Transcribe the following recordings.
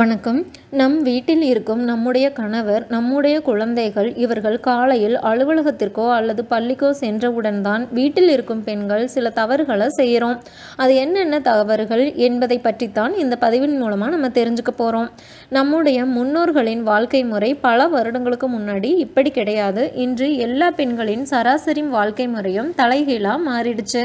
வணக்கம் நம் வீட்டில் இருக்கும் நம்முடைய கணவர் நம்முடைய குழந்தைகள் இவர்கள் காலையில் அலுவலகத்திற்கோ அல்லது பள்ளிக்கோ சென்றவுடன் தான் வீட்டில் இருக்கும் பெண்கள் சில தவறுகளை செய்கிறோம் அது என்னென்ன தவறுகள் என்பதை பற்றித்தான் இந்த பதிவின் மூலமாக நம்ம தெரிஞ்சுக்க போகிறோம் நம்முடைய முன்னோர்களின் வாழ்க்கை முறை பல வருடங்களுக்கு முன்னாடி இப்படி கிடையாது இன்று எல்லா பெண்களின் சராசரி வாழ்க்கை முறையும் தலைகீழாக மாறிடுச்சு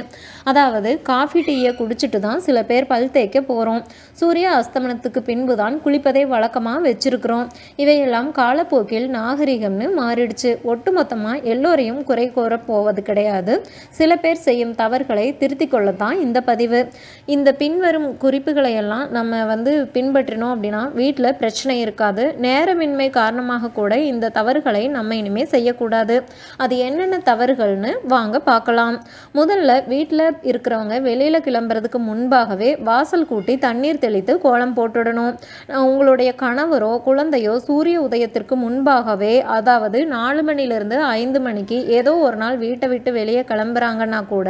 அதாவது காஃபி டீயை குடிச்சிட்டு தான் சில பேர் பல் தேய்க்க போகிறோம் சூரிய அஸ்தமனத்துக்கு பின்பு தான் எல்லாம் குளிப்பதை வழக்கமாக வச்சிருக்கிறோம் இவையெல்லாம் காலப்போக்கில் நாகரிகம்னு மாறிடுச்சு ஒட்டுமொத்தமாக எல்லோரையும் குறை கோர போவது கிடையாது சில பேர் செய்யும் தவறுகளை திருத்தி கொள்ளத்தான் இந்த பதிவு இந்த பின்வரும் குறிப்புகளை எல்லாம் நம்ம வந்து பின்பற்றினோம் அப்படின்னா வீட்டில் பிரச்சனை இருக்காது நேரமின்மை காரணமாக கூட இந்த தவறுகளை நம்ம இனிமேல் செய்யக்கூடாது அது என்னென்ன தவறுகள்னு வாங்க பார்க்கலாம் முதல்ல வீட்டில் இருக்கிறவங்க வெளியில் கிளம்புறதுக்கு முன்பாகவே வாசல் கூட்டி தண்ணீர் தெளித்து கோலம் போட்டுடணும் உங்களுடைய கணவரோ குழந்தையோ சூரிய உதயத்திற்கு முன்பாகவே அதாவது நாலு மணிலிருந்து ஐந்து மணிக்கு ஏதோ ஒரு நாள் வீட்டை விட்டு வெளியே கிளம்புறாங்கன்னா கூட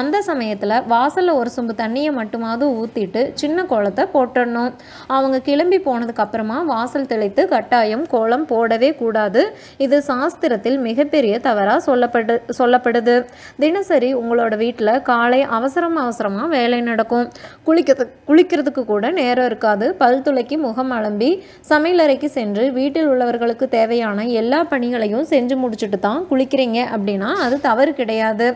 அந்த சமயத்தில் வாசலில் ஒரு சொம்பு தண்ணியை மட்டுமாவது ஊற்றிட்டு சின்ன கோலத்தை போட்டுடணும் அவங்க கிளம்பி போனதுக்கப்புறமா வாசல் தெளித்து கட்டாயம் கோலம் போடவே கூடாது இது சாஸ்திரத்தில் மிகப்பெரிய தவறாக சொல்லப்படு சொல்லப்படுது தினசரி உங்களோட வீட்டில் காலை அவசரம் அவசரமாக வேலை நடக்கும் குளிக்கிறது குளிக்கிறதுக்கு கூட நேரம் இருக்காது பல் துளை சமையலறைக்கு முகம் அலம்பி சமையலறைக்கு சென்று வீட்டில் உள்ளவர்களுக்கு தேவையான எல்லா பணிகளையும் செஞ்சு முடிச்சுட்டு தான் குளிக்கிறீங்க அப்படின்னா அது தவறு கிடையாது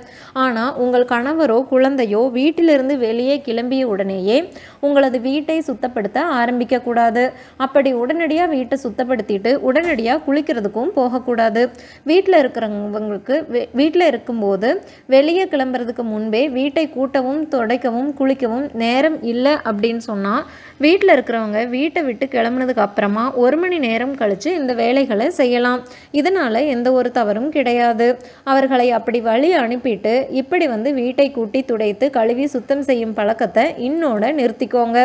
ஆனால் உங்கள் கணவரோ குழந்தையோ வீட்டிலிருந்து வெளியே கிளம்பிய உடனேயே உங்களது வீட்டை சுத்தப்படுத்த ஆரம்பிக்கக்கூடாது அப்படி உடனடியாக வீட்டை சுத்தப்படுத்திட்டு உடனடியாக குளிக்கிறதுக்கும் போகக்கூடாது வீட்டில் இருக்கிறவங்களுக்கு வீட்டில் இருக்கும்போது வெளியே கிளம்புறதுக்கு முன்பே வீட்டை கூட்டவும் துடைக்கவும் குளிக்கவும் நேரம் இல்லை அப்படின்னு சொன்னால் வீட்டில் இருக்கிறவங்க வீ வீட்டை விட்டு கிளம்புனதுக்கு அப்புறமா ஒரு மணி நேரம் கழித்து இந்த வேலைகளை செய்யலாம் இதனால் எந்த ஒரு தவறும் கிடையாது அவர்களை அப்படி வழி அனுப்பிட்டு இப்படி வந்து வீட்டை கூட்டி துடைத்து கழுவி சுத்தம் செய்யும் பழக்கத்தை இன்னோட நிறுத்திக்கோங்க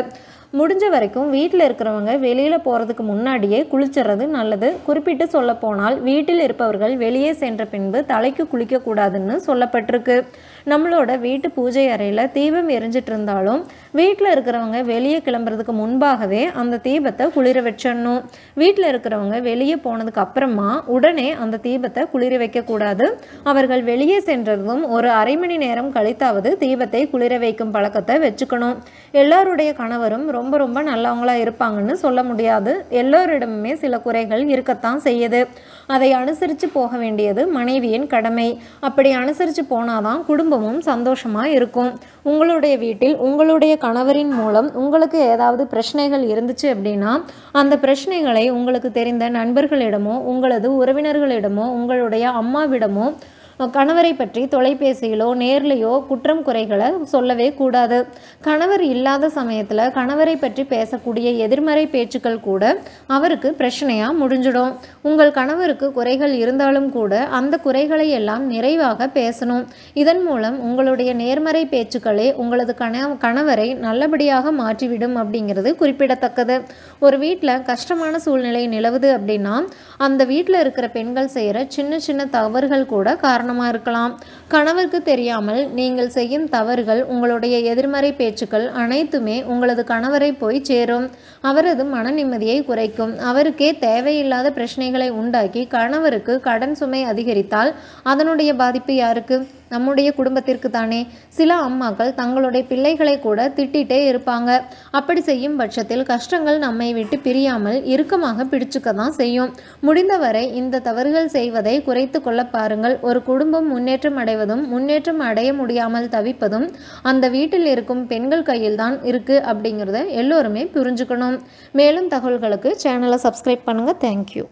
முடிஞ்ச வரைக்கும் வீட்டில் இருக்கிறவங்க வெளியில் போகிறதுக்கு முன்னாடியே குளிச்சுறது நல்லது குறிப்பிட்டு சொல்லப்போனால் வீட்டில் இருப்பவர்கள் வெளியே சென்ற பின்பு தலைக்கு குளிக்கக்கூடாதுன்னு சொல்லப்பட்டிருக்கு நம்மளோட வீட்டு பூஜை அறையில் தீபம் எரிஞ்சிட்டு இருந்தாலும் வீட்டில் இருக்கிறவங்க வெளியே கிளம்புறதுக்கு முன்பாகவே அந்த தீபத்தை குளிர வச்சிடணும் வீட்டில் இருக்கிறவங்க வெளியே போனதுக்கு அப்புறமா உடனே அந்த தீபத்தை குளிர வைக்கக்கூடாது அவர்கள் வெளியே சென்றதும் ஒரு அரை மணி நேரம் கழித்தாவது தீபத்தை குளிர வைக்கும் பழக்கத்தை வச்சுக்கணும் எல்லாருடைய கணவரும் ரொம்ப ரொம்ப நல்லவங்களாக இருப்பாங்கன்னு சொல்ல முடியாது எல்லோரிடமுமே சில குறைகள் இருக்கத்தான் செய்யுது அதை அனுசரித்து போக வேண்டியது மனைவியின் கடமை அப்படி அனுசரித்து போனாதான் குடும்பமும் சந்தோஷமாக இருக்கும் உங்களுடைய வீட்டில் உங்களுடைய கணவரின் மூலம் உங்களுக்கு ஏதாவது பிரச்சனைகள் இருந்துச்சு அப்படின்னா அந்த பிரச்சனைகளை உங்களுக்கு தெரிந்த நண்பர்களிடமோ உங்களது உறவினர்களிடமோ உங்களுடைய அம்மாவிடமோ கணவரை பற்றி தொலைபேசியிலோ நேர்லேயோ குற்றம் குறைகளை சொல்லவே கூடாது கணவர் இல்லாத சமயத்தில் கணவரை பற்றி பேசக்கூடிய எதிர்மறை பேச்சுக்கள் கூட அவருக்கு பிரச்சனையாக முடிஞ்சிடும் உங்கள் கணவருக்கு குறைகள் இருந்தாலும் கூட அந்த குறைகளை எல்லாம் நிறைவாக பேசணும் இதன் மூலம் உங்களுடைய நேர்மறை பேச்சுக்களே உங்களது கணவரை நல்லபடியாக மாற்றிவிடும் அப்படிங்கிறது குறிப்பிடத்தக்கது ஒரு வீட்டில் கஷ்டமான சூழ்நிலை நிலவுது அப்படின்னா அந்த வீட்டில் இருக்கிற பெண்கள் செய்கிற சின்ன சின்ன தவறுகள் கூட காரணம் காரணமாக இருக்கலாம் கணவருக்கு தெரியாமல் நீங்கள் செய்யும் தவறுகள் உங்களுடைய எதிர்மறை பேச்சுக்கள் அனைத்துமே உங்களது கணவரை போய் சேரும் அவரது மன நிம்மதியை குறைக்கும் அவருக்கே தேவையில்லாத பிரச்சனைகளை உண்டாக்கி கணவருக்கு கடன் சுமை அதிகரித்தால் அதனுடைய பாதிப்பு யாருக்கு நம்முடைய குடும்பத்திற்கு தானே சில அம்மாக்கள் தங்களுடைய பிள்ளைகளை கூட திட்டிகிட்டே இருப்பாங்க அப்படி செய்யும் பட்சத்தில் கஷ்டங்கள் நம்மை விட்டு பிரியாமல் இறுக்கமாக பிடிச்சுக்க தான் செய்யும் முடிந்தவரை இந்த தவறுகள் செய்வதை குறைத்து கொள்ள பாருங்கள் ஒரு குடும்பம் முன்னேற்றம் அடைவதும் முன்னேற்றம் அடைய முடியாமல் தவிப்பதும் அந்த வீட்டில் இருக்கும் பெண்கள் கையில் தான் இருக்குது அப்படிங்கிறத எல்லோருமே புரிஞ்சுக்கணும் மேலும் தகவல்களுக்கு சேனலை சப்ஸ்கிரைப் பண்ணுங்கள் தேங்க்யூ